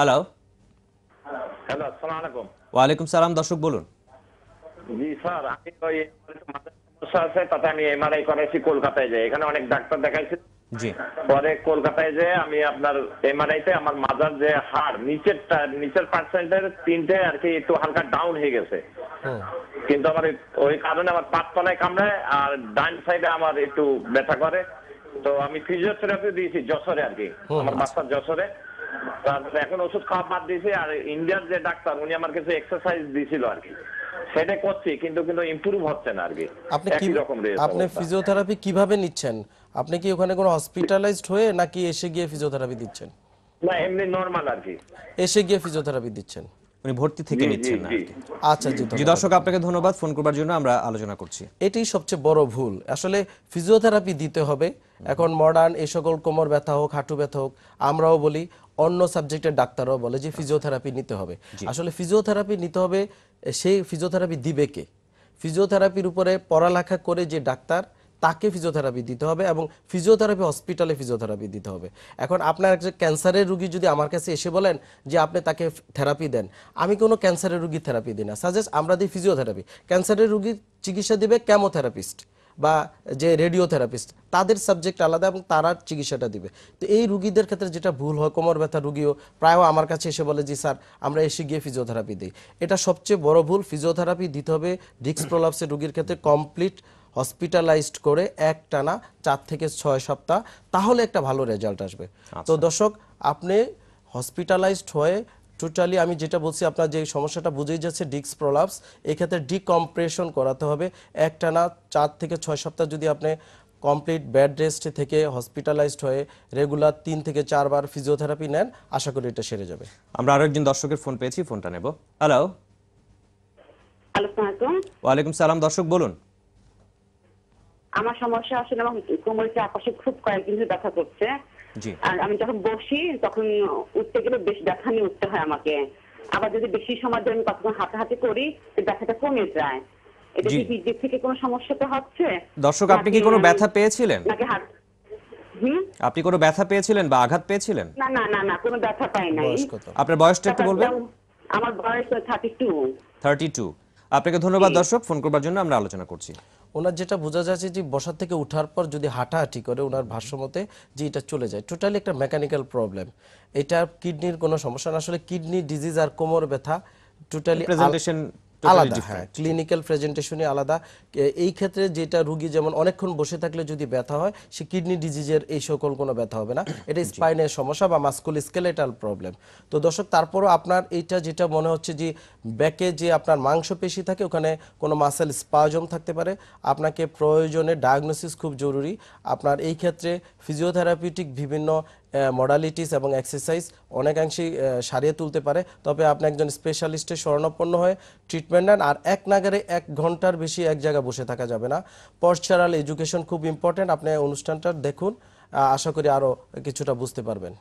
Hello hello আসসালামু আলাইকুম ওয়া আলাইকুম সালাম দর্শক বলুন জি স্যার আমি তো এই ওই সমস্যা আছে তাতে আমি এমআরআই করাইছি কলকাতায় যাই এখানে অনেক ডাক্তার দেখাইছি জি পরে কলকাতায় যে আমি আপনার এমআরআই তে আমার মাজার যে হার নিচের নিচের পার্সেন্টের তিনটে আর কি একটু হালকা ডাউন হয়ে গেছে কিন্তু আমার ওই কারণে আমার পাঁচ তলায় কামড়ায় আর ডান সাইডে আমার একটু ব্যথা করে তো আমি ফিজিওথেরাপি দিয়েছি যশোরে আর কি আমার বাচ্চার যশোরে এখন ওষুধ খাওয়া বাদ দিয়েছি আর ইন্ডিয়ার যে ডাক্তার উনি আমার কিছু এক্সারসাইজ দিয়েছিল আর কি সেটা করছি কিন্তু কিন্তু ইমপ্রুভ হচ্ছে না আর কি আপনি কি রকম আপনি ফিজিওথেরাপি কিভাবে নিচ্ছেন আপনি কি ওখানে কোনো হসপিটালাইজড হয়ে নাকি এসে গিয়ে ফিজিওথেরাপি দিচ্ছেন না এমনি নরমাল আর কি এসে গিয়ে ফিজিওথেরাপি দিচ্ছেন উনি ভর্তি থেকে নিচ্ছেন না আচ্ছা জি দর্শক আপনাকে ধন্যবাদ ফোন করবার জন্য আমরা আলোচনা করছি এটাই সবচেয়ে বড় ভুল আসলে ফিজিওথেরাপি দিতে হবে এখন মডার্ন এই সকল কোমর ব্যথা হোক হাঁটু ব্যথা হোক আমরাও বলি অন্য সাবজেক্টের ডাক্তারও বলে যে ফিজিওথেরাপি নিতে হবে আসলে ফিজিওথেরাপি নিতে হবে সেই ফিজিওথেরাপি দিবে কে ফিজিওথেরাপির উপরে পড়ালেখা করে যে ডাক্তার তাকে ফিজিওথেরাপি দিতে হবে এবং ফিজিওথেরাপি হসপিটালে ফিজিওথেরাপি দিতে হবে এখন আপনার একজন ক্যান্সারের রুগী যদি আমার কাছে এসে বলেন যে আপনি তাকে থেরাপি দেন আমি কোনো ক্যান্সারের রুগী থেরাপি দিই না সাজেস্ট আমরা দিই ফিজিওথেরাপি ক্যান্সারের রুগীর চিকিৎসা দিবে ক্যামোথেরাপিস্ট বা যে রেডিওথেরাপিস্ট তাদের সাবজেক্ট আলাদা এবং তারা চিকিৎসাটা দিবে তো এই রুগীদের ক্ষেত্রে যেটা ভুল হয় কোমর ব্যথা রুগীও প্রায় আমার কাছে এসে বলে যে স্যার আমরা এসে গিয়ে ফিজিওথেরাপি দিই এটা সবচেয়ে বড় ভুল ফিজিওথেরাপি দিতে হবে ডিক্স প্রলাপসের রুগীর ক্ষেত্রে কমপ্লিট হসপিটালাইজড করে এক টানা চার থেকে ছয় সপ্তাহ তাহলে একটা ভালো রেজাল্ট আসবে আচ্ছা। তো দর্শক আপনি হসপিটালাইজড হয়ে টোটালি আমি যেটা বলছি আপনার যে সমস্যাটা বুঝেই যাচ্ছে ডিক্স প্রলাপস এক্ষেত্রে ডিকম্প্রেশন করাতে হবে এক টানা চার থেকে ছয় সপ্তাহ যদি আপনি কমপ্লিট বেড রেস্ট থেকে হসপিটালাইজড হয়ে রেগুলার তিন থেকে চারবার ফিজিওথেরাপি নেন আশা করি এটা সেরে যাবে আমরা আরো একজন দর্শকের ফোন পেয়েছি ফোনটা নেব হ্যালো ওয়ালাইকুম সালাম দর্শক বলুন আমার সমস্যা আসলে আমার কোমরের চারপাশে খুব কয়েকদিন ধরে ব্যথা করছে আর আমি যখন বসি তখন উঠতে গেলে বেশ ব্যথা নিয়ে উঠতে হয় আমাকে আবার যদি বেশি সময় ধরে আমি কতক্ষণ হাতে করি ব্যথাটা কমে যায় আপনাকে ধন্যবাদ দর্শক ফোন করবার জন্য আমরা আলোচনা করছি ওনার যেটা বোঝা যাচ্ছে যে বসার থেকে উঠার পর যদি হাঁটাহাঁটি করে ওনার ভারসাম্যতে যে এটা চলে যায় টোটালি একটা মেকানিক্যাল প্রবলেম এটা কিডনির কোনো সমস্যা না আসলে কিডনি ডিজিজ আর কোমর ব্যথা টোটালি প্রেজেন্টেশন আলাদা হ্যাঁ ক্লিনিক্যাল প্রেজেন্টেশনই আলাদা এই ক্ষেত্রে যেটা রুগী যেমন অনেকক্ষণ বসে থাকলে যদি ব্যথা হয় সে কিডনি ডিজিজের এই সকল কোনো ব্যথা হবে না এটা স্পাইনের সমস্যা বা মাস্কুল স্কেলেটাল প্রবলেম তো দর্শক তারপরও আপনার এইটা যেটা মনে হচ্ছে যে ব্যাকে যে আপনার মাংসপেশি থাকে ওখানে কোনো মাসেল স্পাজম থাকতে পারে আপনাকে প্রয়োজনে ডায়াগনোসিস খুব জরুরি আপনার এই ক্ষেত্রে ফিজিওথেরাপিউটিক বিভিন্ন মডালিটিস এবং এক্সারসাইজ অনেকাংশেই সারিয়ে তুলতে পারে তবে আপনি একজন স্পেশালিস্টের শরণাপন্ন হয়ে ট্রিটমেন্ট নেন আর এক নাগারে এক ঘন্টার বেশি এক জায়গায় বসে থাকা যাবে না পশ্চারাল এডুকেশন খুব ইম্পর্ট্যান্ট আপনি অনুষ্ঠানটা দেখুন আশা করি আরও কিছুটা বুঝতে পারবেন